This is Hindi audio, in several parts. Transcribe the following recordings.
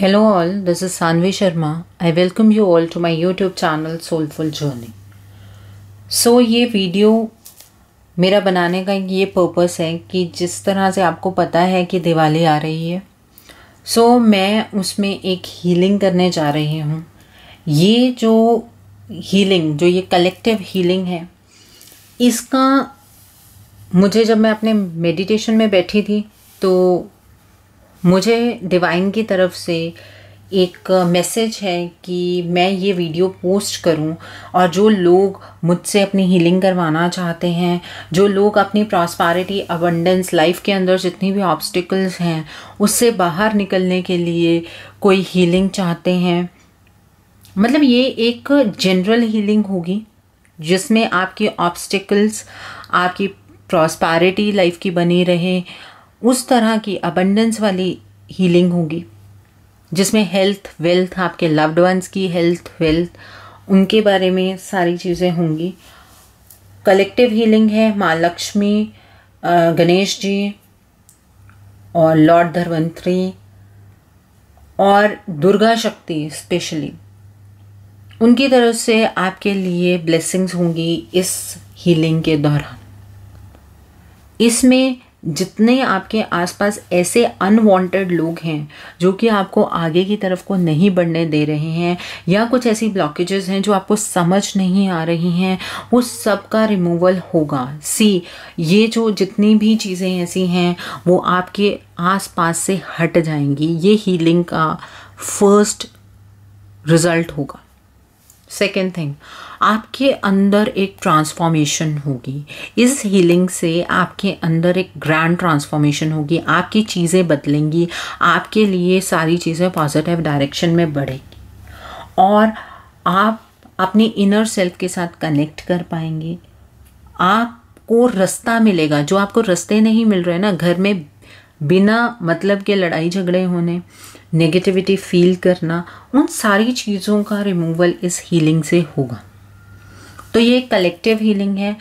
hello all this is Saanvi Sharma I welcome you all to my YouTube channel soulful journey so ये वीडियो मेरा बनाने का ये पर्पस है कि जिस तरह से आपको पता है कि दिवाली आ रही है सो so, मैं उसमें एक हीलिंग करने जा रही हूँ ये जो हीलिंग जो ये कलेक्टिव हीलिंग है इसका मुझे जब मैं अपने मेडिटेशन में बैठी थी तो मुझे डिवाइन की तरफ से एक मैसेज है कि मैं ये वीडियो पोस्ट करूं और जो लोग मुझसे अपनी हीलिंग करवाना चाहते हैं जो लोग अपनी प्रॉस्पारिटी अबंडेंस लाइफ के अंदर जितनी भी ऑब्स्टिकल्स हैं उससे बाहर निकलने के लिए कोई हीलिंग चाहते हैं मतलब ये एक जनरल हीलिंग होगी जिसमें आपके ऑब्स्टिकल्स आपकी प्रॉस्पैरिटी लाइफ की बनी रहे उस तरह की अबंडेंस वाली हीलिंग होगी जिसमें हेल्थ वेल्थ आपके लव्ड वंस की हेल्थ वेल्थ उनके बारे में सारी चीज़ें होंगी कलेक्टिव हीलिंग है माँ लक्ष्मी गणेश जी और लॉर्ड धर्वंतरी और दुर्गा शक्ति स्पेशली उनकी तरफ से आपके लिए ब्लेसिंग्स होंगी इस हीलिंग के दौरान इसमें जितने आपके आसपास ऐसे अनवांटेड लोग हैं जो कि आपको आगे की तरफ को नहीं बढ़ने दे रहे हैं या कुछ ऐसी ब्लॉकेजेस हैं जो आपको समझ नहीं आ रही हैं वो सब का रिमूवल होगा सी ये जो जितनी भी चीज़ें ऐसी हैं वो आपके आसपास से हट जाएंगी ये हीलिंग का फर्स्ट रिजल्ट होगा सेकेंड थिंग आपके अंदर एक ट्रांसफॉर्मेशन होगी इस हीलिंग से आपके अंदर एक ग्रैंड ट्रांसफॉर्मेशन होगी आपकी चीज़ें बदलेंगी आपके लिए सारी चीज़ें पॉजिटिव डायरेक्शन में बढ़ेगी और आप अपने इनर सेल्फ के साथ कनेक्ट कर पाएंगे आपको रास्ता मिलेगा जो आपको रास्ते नहीं मिल रहे ना घर में बिना मतलब के लड़ाई झगड़े होने नेगेटिविटी फील करना उन सारी चीज़ों का रिमूवल इस हीलिंग से होगा तो ये कलेक्टिव हीलिंग है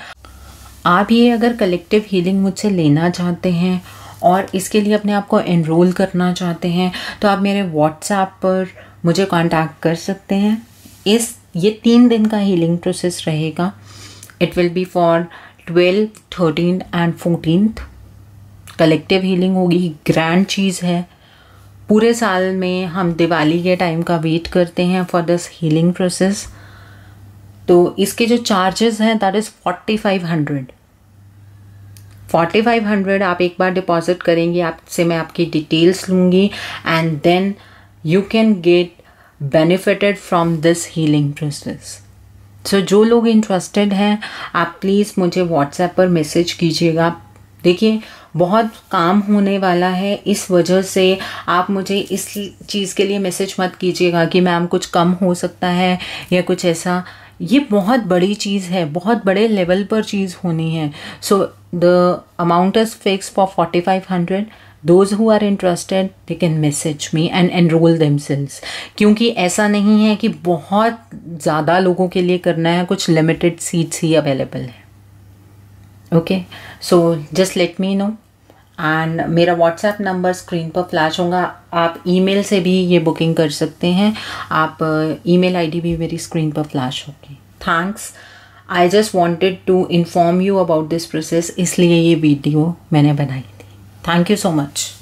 आप ये अगर कलेक्टिव हीलिंग मुझसे लेना चाहते हैं और इसके लिए अपने आप को एनरोल करना चाहते हैं तो आप मेरे व्हाट्सएप पर मुझे कांटेक्ट कर सकते हैं इस ये तीन दिन का हीलिंग प्रोसेस रहेगा it will be for twelfth thirteen and fourteen collective healing होगी ग्रैंड चीज़ है पूरे साल में हम दिवाली के टाइम का वेट करते हैं फॉर दिस हीलिंग प्रोसेस तो इसके जो चार्जेस हैं that is forty five hundred forty five hundred आप एक बार डिपॉजिट करेंगे आपसे मैं आपकी डिटेल्स लूँगी and then you can get benefited from this healing process so जो लोग इंटरेस्टेड हैं आप प्लीज़ मुझे व्हाट्सएप पर मैसेज कीजिएगा देखिए बहुत काम होने वाला है इस वजह से आप मुझे इस चीज़ के लिए मैसेज मत कीजिएगा कि मैम कुछ कम हो सकता है या कुछ ऐसा ये बहुत बड़ी चीज़ है बहुत बड़े लेवल पर चीज़ होनी है so the amount is fix for forty five hundred those who are interested they can message me and enrol selves क्योंकि ऐसा नहीं है कि बहुत ज़्यादा लोगों के लिए करना है कुछ लिमिटेड सीट्स ही अवेलेबल है okay so just let me know and मेरा व्हाट्सएप नंबर स्क्रीन पर फ्लैश होगा आप ईमेल से भी ये बुकिंग कर सकते हैं आप ईमेल uh, आईडी भी मेरी स्क्रीन पर फ्लैश होगी thanks I just wanted to inform you about this process इसलिए ये वीडियो मैंने बनाई थी थैंक यू सो मच